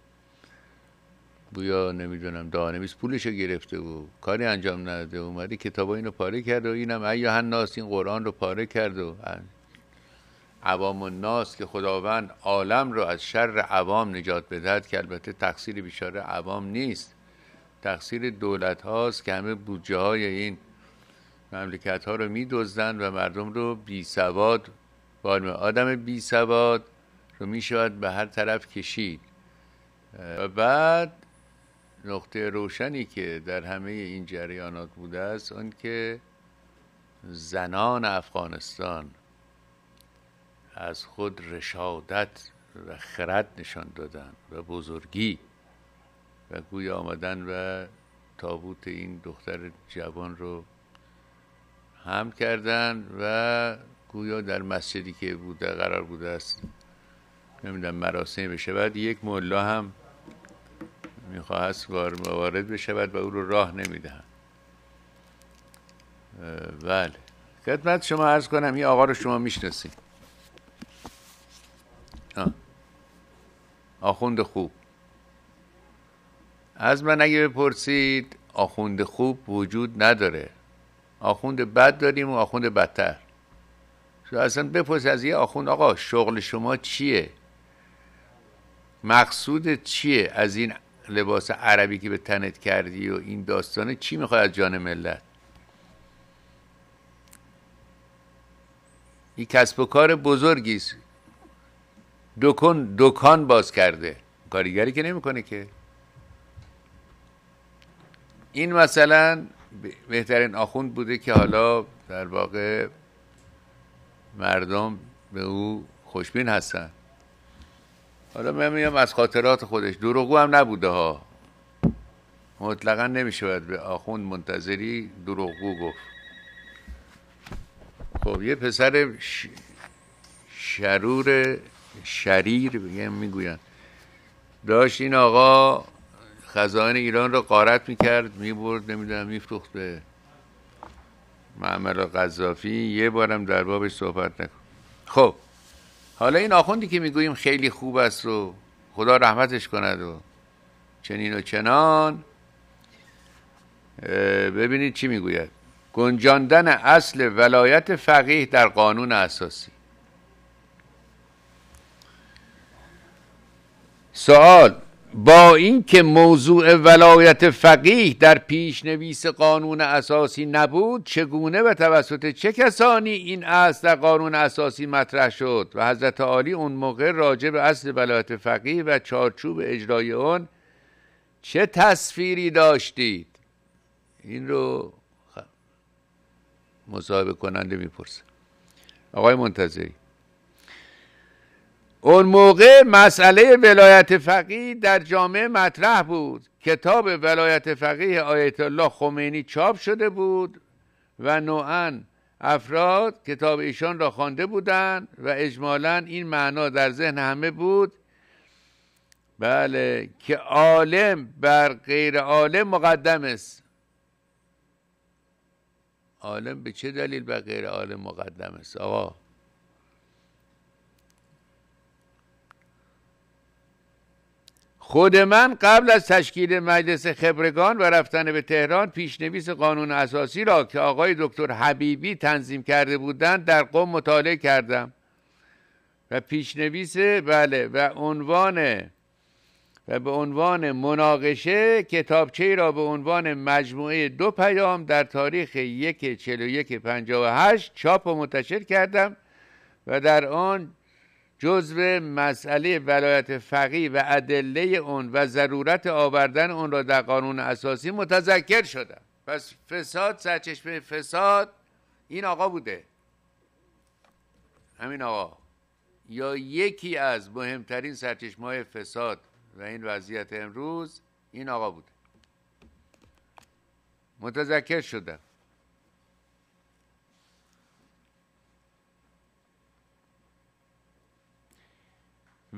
بویا نمیدونم دعانویس پولش رو گرفته و کاری انجام نداده اومده کتاب اینو پاره کرد و اینم ایا ناس این قرآن رو پاره کرد و عوام ناس که خداوند عالم رو از شر عوام نجات بدهد که البته تقصیر بیچاره عوام نیست تقصیر دولت هاست که همه بودجه های این مملکت ها رو میدزدند و مردم رو بی سواد آدم بی سواد رو می شود به هر طرف کشید و بعد نقطه روشنی که در همه این جریانات بوده است اون که زنان افغانستان از خود رشادت و خرد نشان دادن و بزرگی و گویا آمدن و تابوت این دختر جوان رو هم کردن و گویا در مسجدی که بوده قرار بوده است نمیدونم مراسم بشه بعد یک ملا هم میخواهد وارد بشود و او رو راه نمیدهن بله خدمت شما عرض کنم این آقا رو شما میشناسید آخوند خوب از من اگه بپرسید آخوند خوب وجود نداره آخوند بد داریم و آخوند بدتر شو اصلا بپرس از یه آخوند آقا شغل شما چیه مقصود چیه از این لباس عربی که به تنت کردی و این داستانه چی میخواد از جان ملت این کسب و کار بزرگی دکان دکان باز کرده کاریگری که نمیکنه که این مثلا بهترین آخوند بوده که حالا در واقع مردم به او خوشبین هستن حالا من میگم از خاطرات خودش دروغو هم نبوده ها مطلقا نمیشه به آخوند منتظری دروغو گفت خب یه پسر ش... شرور شریر بگم میگویند داشت این آقا خزانه ایران رو قارت میکرد میبرد نمیدونم میفروخت به معمر قذافی یه بارم در بابش صحبت نکن خب حالا این آخوندی که میگوییم خیلی خوب است و خدا رحمتش کند و چنین و چنان ببینید چی میگوید گنجاندن اصل ولایت فقیه در قانون اساسی سوال با اینکه موضوع ولایت فقیه در پیشنویس قانون اساسی نبود چگونه و توسط چه کسانی این اصل در قانون اساسی مطرح شد و حضرت عالی اون موقع راجع به اصل ولایت فقیه و چارچوب اجرای اون چه تصویری داشتید این رو خب، مصاحبه کننده میپرسه آقای منتظری اون موقع مسئله ولایت فقیه در جامعه مطرح بود کتاب ولایت فقیه آیت الله خمینی چاپ شده بود و نوعا افراد کتاب ایشان را خوانده بودند و اجمالا این معنا در ذهن همه بود بله که عالم بر غیر عالم مقدم است عالم به چه دلیل بر غیر عالم مقدم است آقا خود من قبل از تشکیل مجلس خبرگان و رفتن به تهران پیشنویس قانون اساسی را که آقای دکتر حبیبی تنظیم کرده بودند در قوم مطالعه کردم و پیشنویس بله و عنوان و به عنوان مناقشه کتابچه را به عنوان مجموعه دو پیام در تاریخ یک چلو یک و هشت چاپ و منتشر کردم و در آن جزو مسئله ولایت فقیه و ادله اون و ضرورت آوردن اون را در قانون اساسی متذکر شدم پس فساد سرچشمه فساد این آقا بوده همین آقا یا یکی از مهمترین سرچشمه های فساد و این وضعیت امروز این آقا بوده متذکر شدم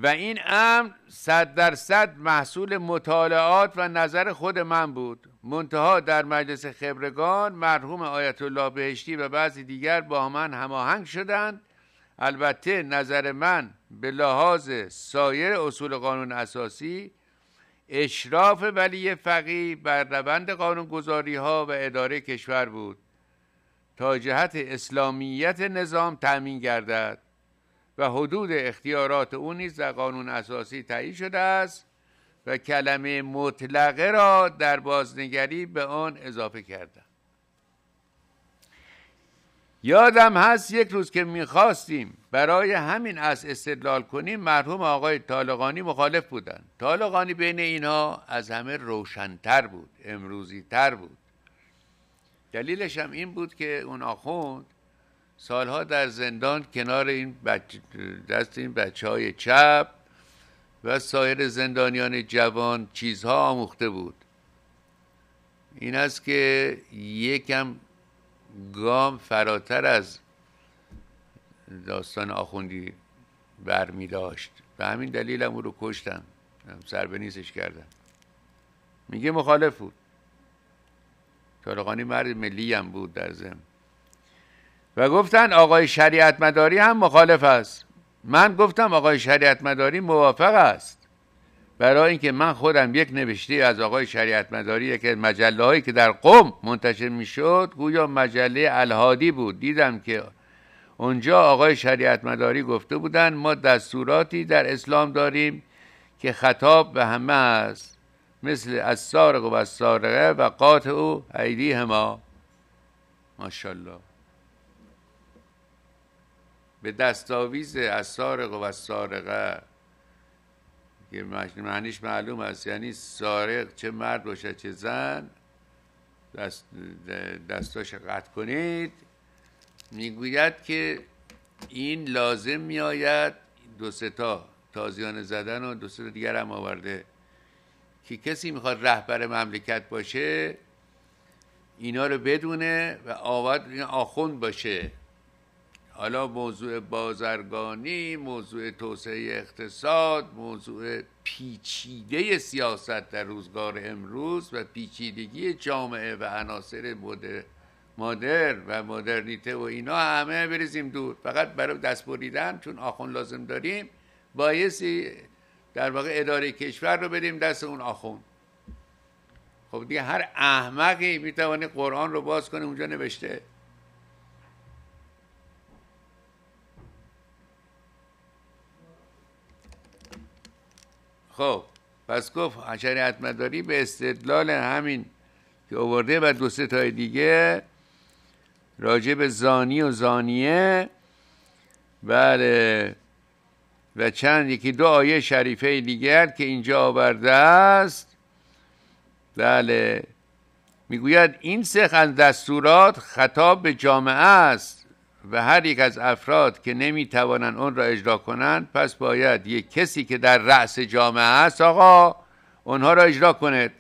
و این امر صد صد محصول مطالعات و نظر خود من بود منتها در مجلس خبرگان مرحوم آیت الله بهشتی و بعضی دیگر با من هماهنگ شدند البته نظر من به لحاظ سایر اصول قانون اساسی اشراف ولی فقی بر روند قانونگذاری ها و اداره کشور بود تا جهت اسلامیت نظام تأمین گردد و حدود اختیارات او نیز در قانون اساسی تعیین شده است و کلمه مطلقه را در بازنگری به آن اضافه کردم یادم هست یک روز که میخواستیم برای همین از استدلال کنیم مرحوم آقای طالقانی مخالف بودند طالقانی بین اینها از همه روشنتر بود امروزی تر بود دلیلش هم این بود که اون آخوند سالها در زندان کنار این دست این بچه های چپ و سایر زندانیان جوان چیزها آموخته بود این است که یکم گام فراتر از داستان آخوندی برمی داشت به همین دلیل هم او رو کشتم سر به نیستش کردم میگه مخالف بود طالقانی مرد ملی هم بود در زم و گفتن آقای شریعت مداری هم مخالف است من گفتم آقای شریعت مداری موافق است برای اینکه من خودم یک نوشته از آقای شریعت مداری که مجله هایی که در قم منتشر میشد گویا مجله الهادی بود دیدم که اونجا آقای شریعت مداری گفته بودن ما دستوراتی در اسلام داریم که خطاب به همه است مثل از سارق و از سارقه و قاطع و عیدی ما ماشاءالله به دستاویز سارق و سارقه که معنیش معلوم است یعنی سارق چه مرد باشه چه زن دست دستاش قطع کنید میگوید که این لازم میآید دو تا تازیان زدن و دو تا دیگر هم آورده که کسی میخواد رهبر مملکت باشه اینا رو بدونه و آواد آخوند باشه حالا موضوع بازرگانی موضوع توسعه اقتصاد موضوع پیچیده سیاست در روزگار امروز و پیچیدگی جامعه و عناصر مادر و مدرنیته و اینا همه بریزیم دور فقط برای دست بریدن چون آخون لازم داریم بایسی در واقع اداره کشور رو بریم دست اون آخون خب دیگه هر احمقی میتوانه قرآن رو باز کنه اونجا نوشته خب پس گفت شریعت مداری به استدلال همین که آورده و دو سه تای دیگه راجع به زانی و زانیه بله و چند یکی دو آیه شریفه دیگر که اینجا آورده است بله میگوید این سه دستورات خطاب به جامعه است و هر یک از افراد که نمیتوانند اون را اجرا کنند پس باید یک کسی که در رأس جامعه است آقا اونها را اجرا کند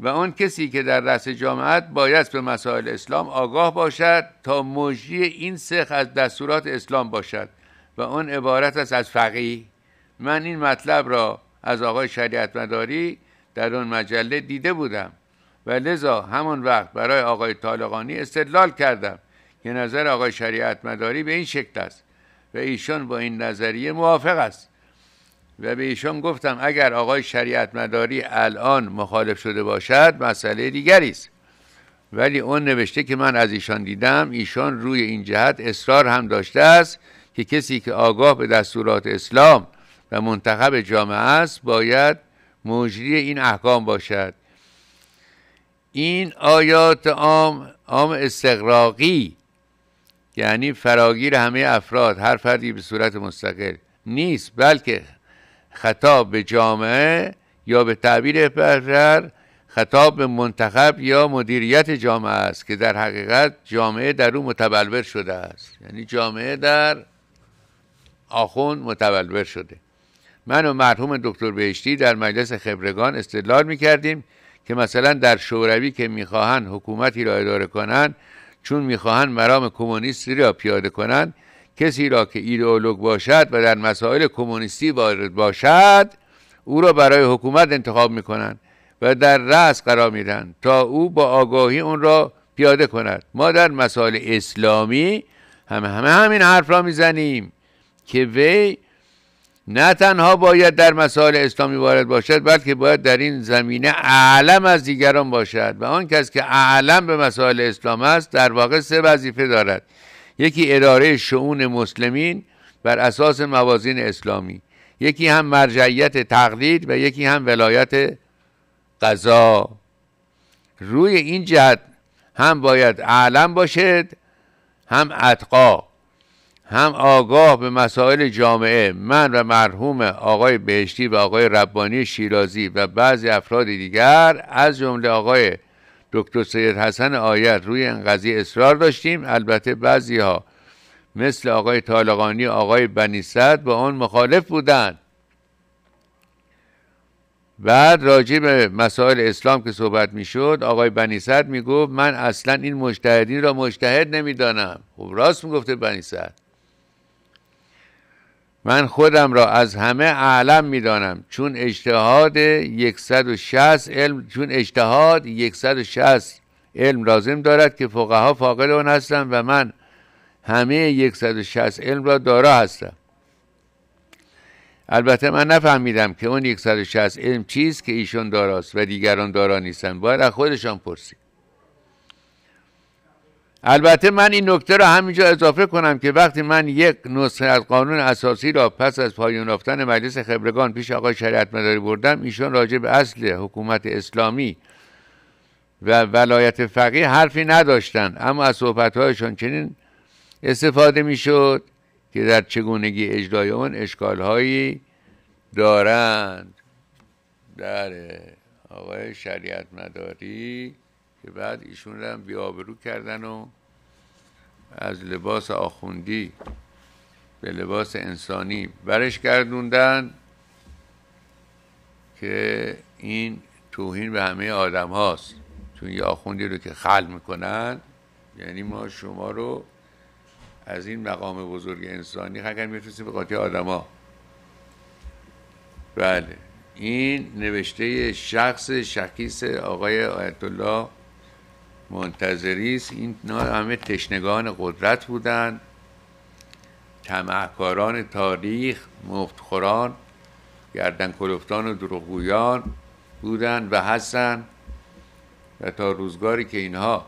و اون کسی که در رأس است باید به مسائل اسلام آگاه باشد تا مجری این سخ از دستورات اسلام باشد و اون عبارت است از فقیه من این مطلب را از آقای شریعت مداری در اون مجله دیده بودم و لذا همان وقت برای آقای طالقانی استدلال کردم که نظر آقای شریعت مداری به این شکل است و ایشان با این نظریه موافق است و به ایشان گفتم اگر آقای شریعت مداری الان مخالف شده باشد مسئله دیگری است ولی اون نوشته که من از ایشان دیدم ایشان روی این جهت اصرار هم داشته است که کسی که آگاه به دستورات اسلام و منتخب جامعه است باید مجری این احکام باشد این آیات عام عام استقراقی یعنی فراگیر همه افراد هر فردی به صورت مستقل نیست بلکه خطاب به جامعه یا به تعبیر بهتر خطاب به منتخب یا مدیریت جامعه است که در حقیقت جامعه در او متبلور شده است یعنی جامعه در آخوند متبلور شده من و مرحوم دکتر بهشتی در مجلس خبرگان استدلال می کردیم که مثلا در شوروی که میخواهند حکومتی را اداره کنند چون میخواهند مرام کمونیستی را پیاده کنند کسی را که ایدئولوگ باشد و در مسائل کمونیستی وارد باشد او را برای حکومت انتخاب میکنند و در رأس قرار میدن تا او با آگاهی اون را پیاده کند ما در مسائل اسلامی هم همه همین حرف را میزنیم که وی نه تنها باید در مسائل اسلامی وارد باشد بلکه باید در این زمینه اعلم از دیگران باشد و آن کس که اعلم به مسائل اسلام است در واقع سه وظیفه دارد یکی اداره شعون مسلمین بر اساس موازین اسلامی یکی هم مرجعیت تقلید و یکی هم ولایت قضا روی این جهت هم باید اعلم باشد هم اتقا هم آگاه به مسائل جامعه من و مرحوم آقای بهشتی و آقای ربانی شیرازی و بعضی افراد دیگر از جمله آقای دکتر سید حسن آیت روی این قضیه اصرار داشتیم البته بعضی ها مثل آقای طالقانی آقای بنی به با آن مخالف بودند بعد راجع به مسائل اسلام که صحبت میشد آقای بنی می گفت من اصلا این مجتهدین را مجتهد نمیدانم خب راست میگفته بنی من خودم را از همه اعلم میدانم چون اجتهاد 160 علم چون اجتهاد 160 علم لازم دارد که فقها فاقل آن هستند و من همه 160 علم را دارا هستم البته من نفهمیدم که اون 160 علم چیست که ایشون داراست و دیگران دارا نیستن باید از خودشان پرسید البته من این نکته را همینجا اضافه کنم که وقتی من یک نسخه از قانون اساسی را پس از پایان یافتن مجلس خبرگان پیش آقای شریعت مداری بردم ایشان راجع به اصل حکومت اسلامی و ولایت فقیه حرفی نداشتند اما از صحبتهایشان چنین استفاده میشد که در چگونگی اجرای آن اشکالهایی دارند در آقای شریعت مداری که بعد ایشون رو هم بیابرو کردن و از لباس آخوندی به لباس انسانی برش گردوندن که این توهین به همه آدم هاست چون یه آخوندی رو که خل میکنن یعنی ما شما رو از این مقام بزرگ انسانی اگر میفرستیم به قاطی ها بله این نوشته شخص شخیص آقای آیت الله منتظری است این همه تشنگان قدرت بودند تمعکاران تاریخ مفتخوران گردن کلفتان و دروغگویان بودند و هستند و تا روزگاری که اینها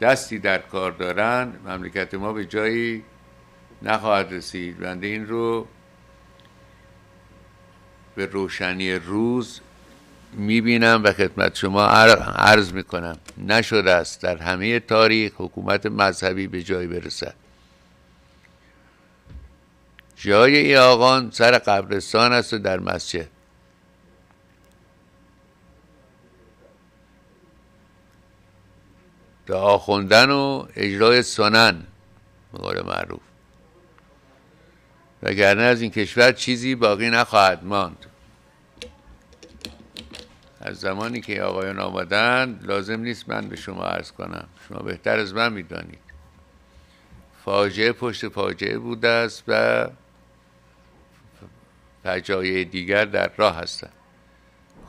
دستی در کار دارند مملکت ما به جایی نخواهد رسید بنده این رو به روشنی روز میبینم و خدمت شما عرض میکنم نشده است در همه تاریخ حکومت مذهبی به جای برسد جای ای آقان سر قبرستان است و در مسجد دعا خوندن و اجرای سنن مقال معروف وگرنه از این کشور چیزی باقی نخواهد ماند از زمانی که آقایان آمدند لازم نیست من به شما عرض کنم شما بهتر از من میدانید فاجعه پشت فاجعه بوده است و فجایع دیگر در راه هستند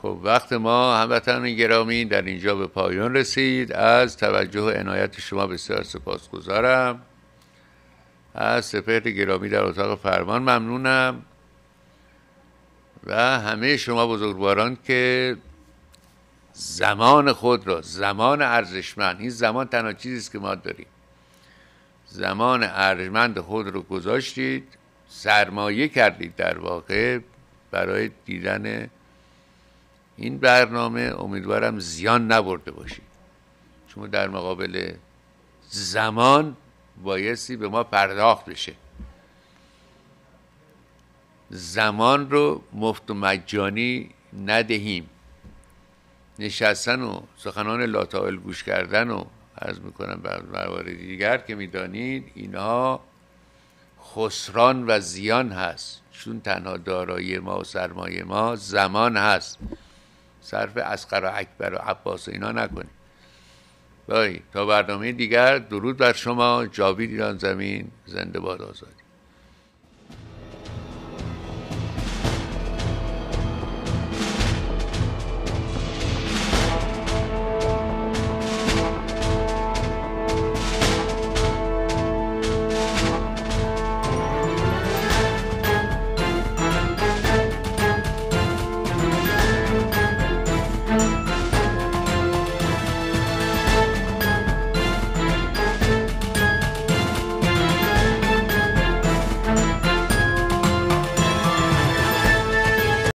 خب وقت ما هموطن گرامی در اینجا به پایان رسید از توجه و عنایت شما بسیار سپاسگزارم از سپهر گرامی در اتاق فرمان ممنونم و همه شما بزرگواران که زمان خود را زمان ارزشمند این زمان تنها چیزی است که ما داریم زمان ارزشمند خود رو گذاشتید سرمایه کردید در واقع برای دیدن این برنامه امیدوارم زیان نبرده باشید شما در مقابل زمان بایستی به ما پرداخت بشه زمان رو مفت و مجانی ندهیم نشستن و سخنان لاطائل گوش کردن و عرض میکنم بر موارد دیگر که میدانید اینها خسران و زیان هست چون تنها دارایی ما و سرمایه ما زمان هست صرف اسقر و اکبر و عباس و اینا نکنید باید تا برنامه دیگر درود بر شما جاوید ایران زمین زنده باد آزاد